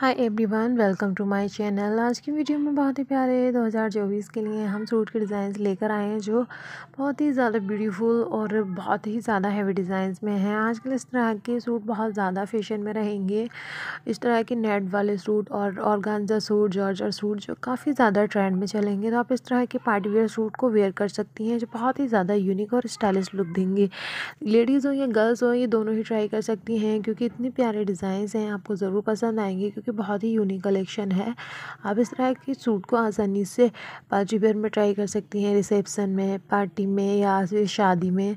hi everyone welcome to my channel आज की video में बहुत ही प्यारे 2024 के लिए हम सूट के डिज़ाइंस लेकर आए हैं जो बहुत ही ज़्यादा ब्यूटीफुल और बहुत ही ज़्यादा हैवी डिज़ाइंस में हैं आजकल इस तरह के सूट बहुत ज़्यादा फैशन में रहेंगे इस तरह के नेट वाले सूट और गांजा सूट जॉर्जर सूट जो काफ़ी ज़्यादा ट्रेंड में चलेंगे तो आप इस तरह के पार्टी वेयर सूट को वेयर कर सकती हैं जो बहुत ही ज़्यादा यूनिक और स्टाइलिश लुक देंगे लेडीज़ हो या गर्ल्स हो ये दोनों ही ट्राई कर सकती हैं क्योंकि इतने प्यारे डिज़ाइंस हैं आपको ज़रूर पसंद आएंगे क्योंकि कि बहुत ही यूनिक कलेक्शन है आप इस तरह के सूट को आसानी से पार्टी वेयर में ट्राई कर सकती हैं रिसेप्शन में पार्टी में या फिर शादी में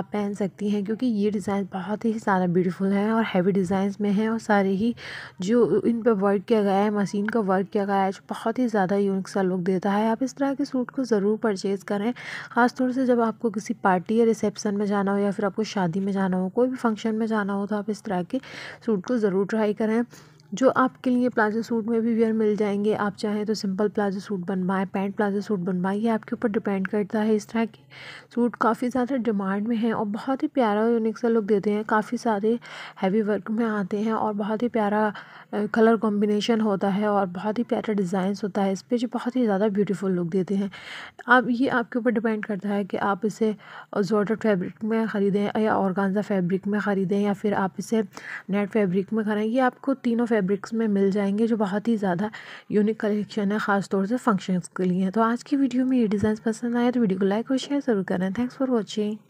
आप पहन सकती हैं क्योंकि ये डिज़ाइन बहुत ही सारा ब्यूटीफुल है और हैवी डिज़ाइंस में है और सारे ही जो इन पर वर्क किया गया है मशीन का वर्क किया गया है जो बहुत ही ज़्यादा यूनिक सा लुक देता है आप इस तरह के सूट को ज़रूर परचेज़ करें ख़ासतौर से जब आपको किसी पार्टी या रिसेप्शन में जाना हो या फिर आपको शादी में जाना हो कोई भी फंक्शन में जाना हो तो आप इस तरह के सूट को ज़रूर ट्राई करें जो आपके लिए प्लाजो सूट में भी वेयर मिल जाएंगे आप चाहें तो सिंपल प्लाजो सूट बनवाएं पैंट प्लाजो सूट बनवाएं ये आपके ऊपर डिपेंड करता है इस तरह के सूट काफ़ी ज़्यादा डिमांड में हैं और बहुत ही प्यारा यूनिक सा लुक देते हैं काफ़ी सारे हैवी वर्क में आते हैं और बहुत ही प्यारा कलर कॉम्बिनेशन होता है और बहुत ही प्यारा डिज़ाइंस होता है इस पर जो बहुत ही ज़्यादा ब्यूटीफुल लुक देते हैं अब ये आपके ऊपर डिपेंड करता है कि आप इसे जोटर फैब्रिक में ख़रीदें या ऑर्गानजा फैब्रिक में ख़रीदें या फिर आप इसे नेट फैब्रिक में करें ये आपको तीनों फैब्रिक्स में मिल जाएंगे जो बहुत ही ज़्यादा यूनिक कलेक्शन है ख़ास तौर से फंक्शंस के लिए तो आज की वीडियो में ये डिज़ाइन पसंद आए तो वीडियो को लाइक और शेयर ज़रूर करें थैंक्स फॉर वॉचिंग